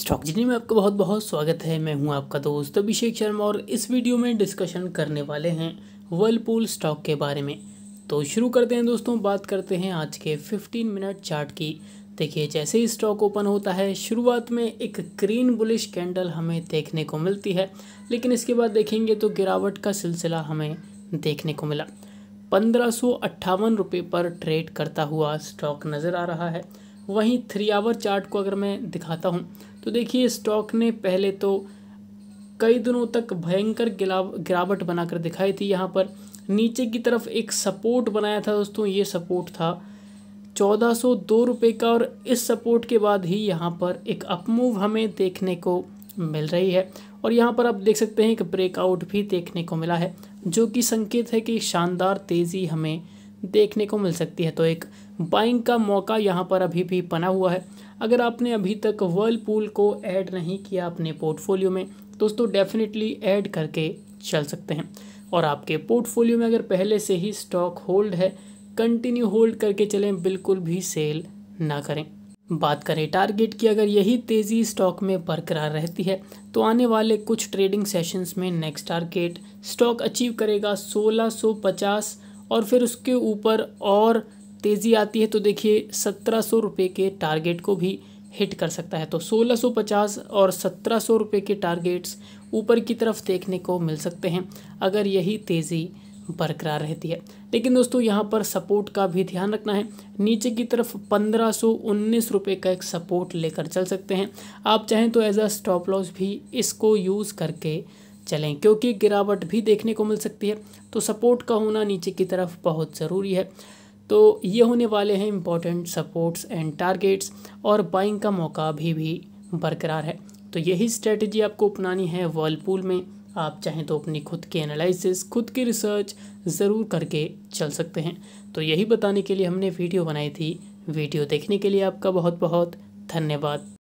stock जिनी में आपका बहुत बहुत स्वागत है मैं हूं आपका दोस्त अभिषेक शर्मा और इस वीडियो में डिस्कशन करने वाले हैं वर्लपूल स्टॉक के बारे में तो शुरू करते हैं दोस्तों बात करते हैं आज के 15 मिनट चार्ट की देखिए जैसे ही स्टॉक ओपन होता है शुरुआत में एक ग्रीन बुलिश कैंडल हमें देखने को मिलती है लेकिन इसके बाद देखेंगे तो गिरावट का सिलसिला हमें देखने को मिला पंद्रह सौ पर ट्रेड करता हुआ स्टॉक नज़र आ रहा है वहीं थ्री आवर चार्ट को अगर मैं दिखाता हूँ तो देखिए स्टॉक ने पहले तो कई दिनों तक भयंकर गिराव गिरावट बनाकर दिखाई थी यहाँ पर नीचे की तरफ एक सपोर्ट बनाया था दोस्तों ये सपोर्ट था चौदह सौ दो रुपये का और इस सपोर्ट के बाद ही यहाँ पर एक अपमूव हमें देखने को मिल रही है और यहाँ पर आप देख सकते हैं कि ब्रेकआउट भी देखने को मिला है जो कि संकेत है कि शानदार तेज़ी हमें देखने को मिल सकती है तो एक बाइंग का मौका यहाँ पर अभी भी बना हुआ है अगर आपने अभी तक वर्लपूल को ऐड नहीं किया अपने पोर्टफोलियो में दोस्तों डेफिनेटली ऐड करके चल सकते हैं और आपके पोर्टफोलियो में अगर पहले से ही स्टॉक होल्ड है कंटिन्यू होल्ड करके चलें बिल्कुल भी सेल ना करें बात करें टारगेट की अगर यही तेज़ी स्टॉक में बरकरार रहती है तो आने वाले कुछ ट्रेडिंग सेशंस में नेक्स्ट टारगेट स्टॉक अचीव करेगा 1650 और फिर उसके ऊपर और तेज़ी आती है तो देखिए सत्रह सौ रुपये के टारगेट को भी हिट कर सकता है तो सोलह सौ पचास और सत्रह सौ रुपये के टारगेट्स ऊपर की तरफ देखने को मिल सकते हैं अगर यही तेज़ी बरकरार रहती है लेकिन दोस्तों यहाँ पर सपोर्ट का भी ध्यान रखना है नीचे की तरफ पंद्रह सौ उन्नीस रुपये का एक सपोर्ट लेकर चल सकते हैं आप चाहें तो एज अ स्टॉप लॉस भी इसको यूज़ करके चलें क्योंकि गिरावट भी देखने को मिल सकती है तो सपोर्ट का होना नीचे की तरफ बहुत ज़रूरी है तो ये होने वाले हैं इम्पॉर्टेंट सपोर्ट्स एंड टारगेट्स और बाइंग का मौका भी भी बरकरार है तो यही स्ट्रेटजी आपको अपनानी है वर्लपूल में आप चाहें तो अपनी खुद की एनालिसिस खुद की रिसर्च ज़रूर करके चल सकते हैं तो यही बताने के लिए हमने वीडियो बनाई थी वीडियो देखने के लिए आपका बहुत बहुत धन्यवाद